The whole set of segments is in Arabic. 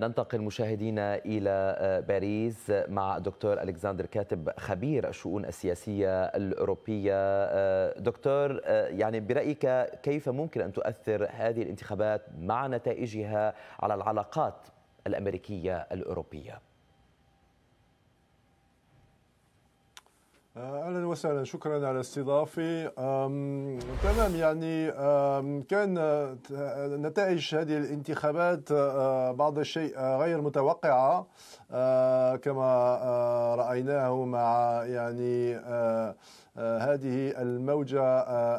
ننتقل مشاهدينا إلى آه، باريس مع دكتور ألكسندر كاتب خبير الشؤون السياسية الأوروبية آه، دكتور آه، يعني برأيك كيف ممكن أن تؤثر هذه الانتخابات مع نتائجها على العلاقات الأمريكية الأوروبية؟ آه، اهلا وسهلا شكرا على استضافتي تمام يعني كان آه، نتائج هذه الانتخابات آه، بعض الشيء غير متوقعه كما رايناه مع يعني هذه الموجة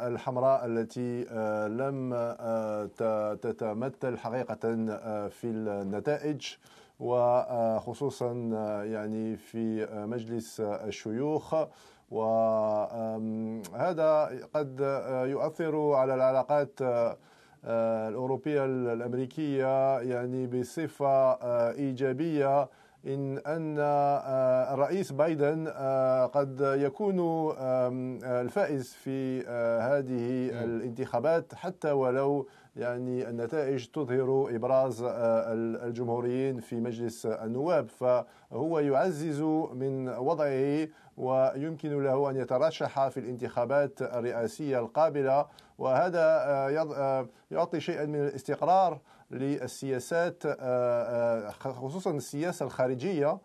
الحمراء التي لم تتمثل حقيقة في النتائج وخصوصا يعني في مجلس الشيوخ وهذا قد يؤثر على العلاقات آه، الأوروبية الأمريكية يعني بصفة آه، إيجابية إن أن الرئيس آه، بايدن آه، قد يكون آه، الفائز في هذه الانتخابات حتى ولو يعني النتائج تظهر إبراز الجمهوريين في مجلس النواب فهو يعزز من وضعه ويمكن له أن يترشح في الانتخابات الرئاسية القابلة وهذا يعطي شيئا من الاستقرار للسياسات آه، آه، خصوصا السياسة الخارجية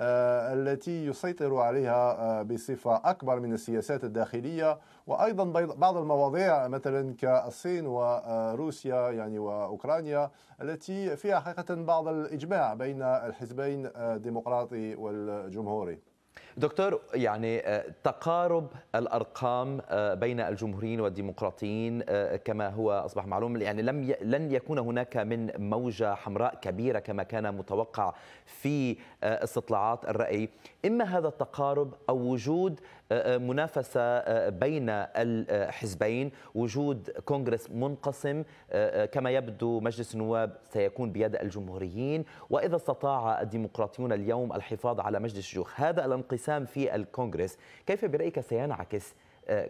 آه، التي يسيطر عليها بصفة أكبر من السياسات الداخلية وأيضا بعض المواضيع مثلا كالصين وروسيا يعني وأوكرانيا التي فيها حقيقة بعض الإجماع بين الحزبين الديمقراطي والجمهوري دكتور يعني آه، تقارب الارقام آه، بين الجمهوريين والديمقراطيين آه، كما هو اصبح معلوم يعني لم ي... لن يكون هناك من موجه حمراء كبيره كما كان متوقع في استطلاعات الراي اما هذا التقارب او وجود آه، آه، منافسة آه، بين الحزبين وجود كونغرس منقسم كما يبدو مجلس النواب سيكون بيد الجمهوريين وإذا استطاع الديمقراطيون اليوم الحفاظ على مجلس الشيوخ هذا الانقسام في الكونغرس كيف برأيك سينعكس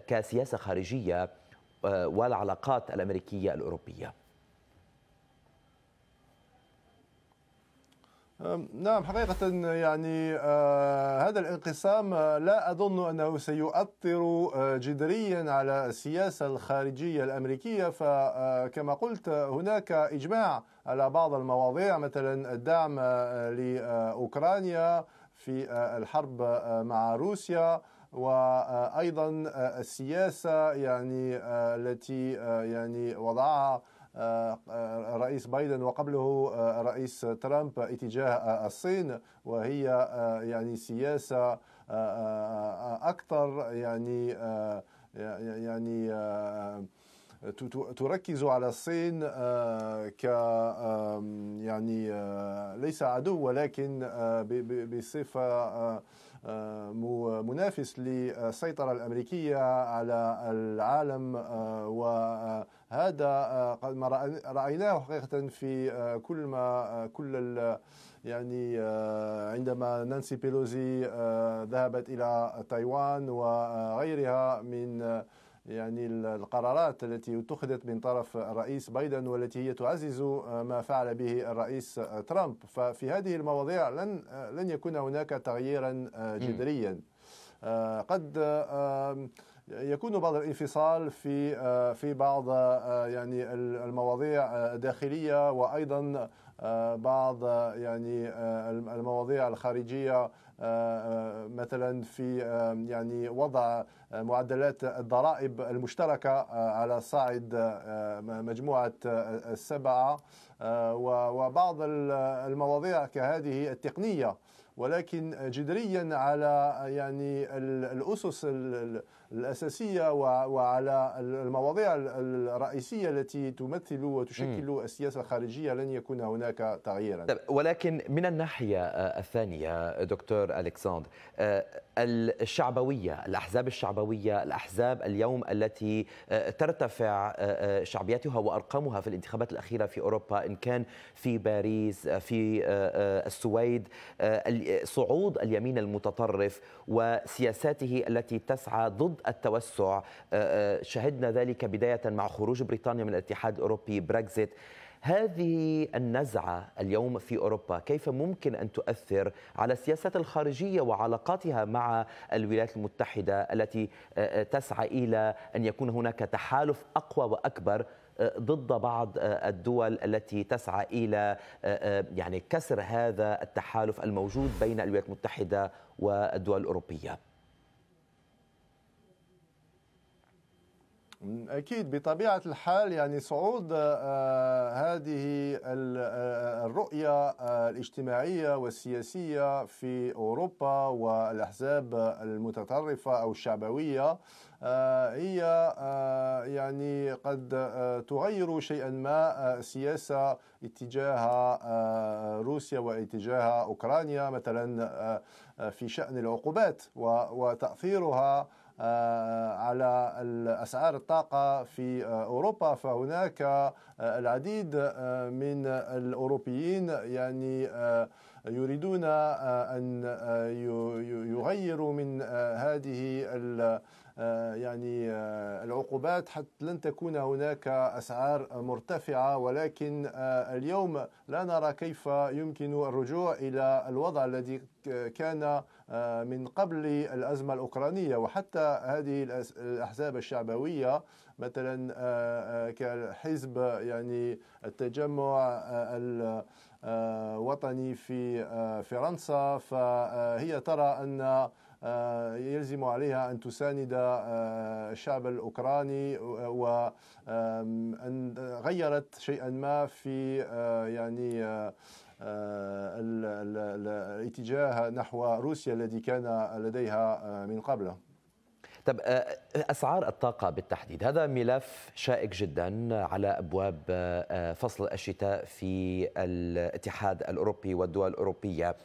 كسياسة خارجية والعلاقات الأمريكية الأوروبية؟ نعم حقيقة يعني آه، هذا الانقسام آه، لا أظن أنه سيؤثر آه، جذريا على السياسة الخارجية الأمريكية فكما قلت هناك إجماع على بعض المواضيع مثلا الدعم لأوكرانيا في الحرب مع روسيا وأيضا السياسة يعني التي يعني وضعها الرئيس بايدن وقبله آه، الرئيس ترامب اتجاه آه، الصين وهي آه، يعني سياسه اكثر يعني يعني تركز على الصين ك يعني ليس عدو ولكن بصفه منافس للسيطره الامريكيه على العالم و هذا آه، ما رايناه حقيقه في آه، كل ما آه، كل يعني عندما نانسي بيلوزي ذهبت الى تايوان وغيرها من يعني القرارات التي اتخذت من طرف الرئيس بايدن والتي هي تعزز ما فعل به الرئيس ترامب ففي هذه المواضيع لن لن يكون هناك تغييرا جذريا قد يكون بعض الانفصال في آه، في بعض آه، يعني المواضيع آه، الداخليه وايضا بعض يعني المواضيع الخارجيه مثلا في يعني وضع معدلات الضرائب المشتركه على صعيد مجموعه السبعه وبعض المواضيع كهذه التقنيه ولكن جذريا على يعني الاسس الأساسية وعلى المواضيع الرئيسية التي تمثل وتشكل السياسة الخارجية لن يكون هناك تغييرا طيب، ولكن من الناحية آه، الثانية آه، دكتور ألكساندر آه، الشعبوية الأحزاب الشعبوية الأحزاب اليوم التي ترتفع شعبيتها وأرقامها في الانتخابات الأخيرة في أوروبا إن كان في باريس في السويد صعود اليمين المتطرف وسياساته التي تسعى ضد التوسع آه، آه، شهدنا ذلك بداية مع خروج بريطانيا من الاتحاد الأوروبي بريكزيت هذه النزعة اليوم في أوروبا كيف ممكن أن تؤثر على السياسات الخارجية وعلاقاتها مع الولايات المتحدة التي آه، تسعى إلى أن يكون هناك تحالف أقوى وأكبر ضد بعض الدول التي تسعى الى يعني كسر هذا التحالف الموجود بين الولايات المتحده والدول الاوروبيه أكيد بطبيعة الحال يعني صعود آه، آه، هذه آه، الرؤية الاجتماعية والسياسية في أوروبا والأحزاب المتطرفة أو الشعبوية هي يعني قد تغير شيئا ما السياسة اتجاه روسيا واتجاه أوكرانيا مثلا في شأن العقوبات وتأثيرها آه، على أسعار الطاقة في آه، أوروبا فهناك آه، العديد من الأوروبيين يعني يريدون أن يغيروا من هذه آه، يعني آه، العقوبات حتى لن تكون هناك أسعار مرتفعة ولكن آه، اليوم لا نرى كيف يمكن الرجوع إلى الوضع الذي كان من قبل الأزمة الأوكرانية وحتى هذه الأحزاب الشعبوية مثلا كحزب يعني التجمع الوطني في فرنسا فهي ترى أن آه، يلزم عليها أن تساند آه، الشعب الأوكراني وأن غيرت شيئا ما في آه، يعني الاتجاه نحو روسيا الذي كان لديها من قبل طب اسعار الطاقه بالتحديد هذا ملف شائك جدا على ابواب فصل الشتاء في الاتحاد الاوروبي والدول الاوروبيه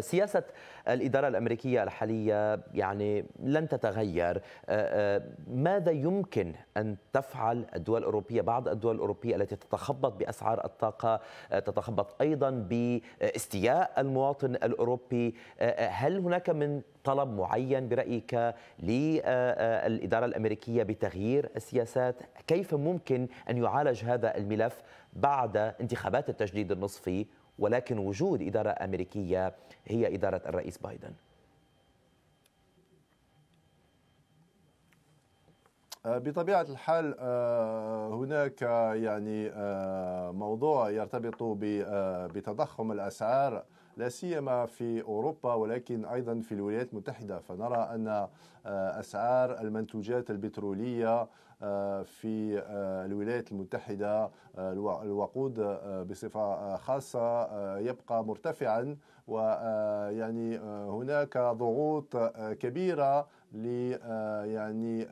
سياسة الإدارة الأمريكية الحالية يعني لن تتغير آه، آه، ماذا يمكن أن تفعل الدول الأوروبية بعض الدول الأوروبية التي تتخبط بأسعار الطاقة آه، تتخبط أيضا باستياء المواطن الأوروبي هل هناك من طلب معين برأيك للإدارة الأمريكية بتغيير السياسات كيف ممكن أن يعالج هذا الملف بعد انتخابات التجديد النصفي ولكن وجود إدارة أمريكية هي إدارة الرئيس بايدن آه، بطبيعة الحال آه، هناك يعني آه، موضوع يرتبط بتضخم الأسعار لا سيما في اوروبا ولكن ايضا في الولايات المتحده فنرى ان اسعار المنتوجات البتروليه آه، في آه، الولايات المتحدة آه، الوقود بصفة خاصة يبقى مرتفعا ويعني هناك ضغوط كبيرة ل يعني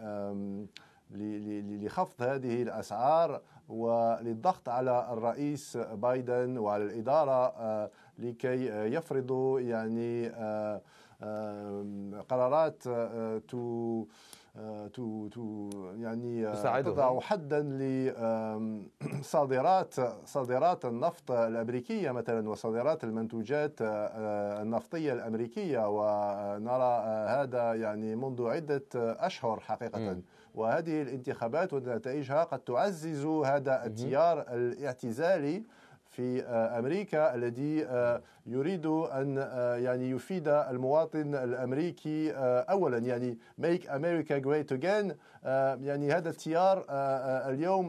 لخفض هذه الأسعار وللضغط على الرئيس بايدن وعلى الإدارة لكي آه، يفرضوا يعني آه، قرارات آه، تو تو تو يعني تضع حدا لصادرات صادرات النفط الامريكيه مثلا وصادرات المنتوجات النفطيه الامريكيه ونرى هذا يعني منذ عده اشهر حقيقه م. وهذه الانتخابات ونتائجها قد تعزز هذا التيار الاعتزالي في آه، امريكا الذي آه، يريد ان آه، يعني يفيد المواطن الامريكي اولا يعني ميك امريكا جريت اجين يعني هذا التيار اليوم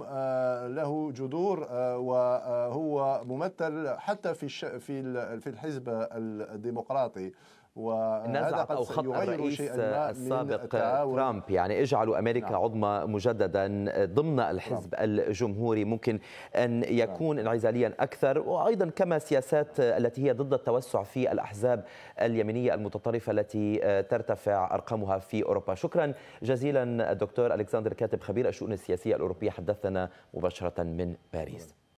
له جذور وهو ممثل حتى في في الحزب الديمقراطي وهذا أو خط الرئيس السابق ترامب يعني اجعلوا أمريكا نعم. عظمى مجددا ضمن الحزب نعم. الجمهوري ممكن أن نعم. يكون نعم. انعزاليا أكثر وأيضا كما سياسات التي هي ضد التوسع في الأحزاب اليمينية المتطرفة التي آه، ترتفع أرقامها في أوروبا شكرا جزيلا الدكتور ألكسندر كاتب خبير الشؤون السياسية الأوروبية حدثنا مباشرة من باريس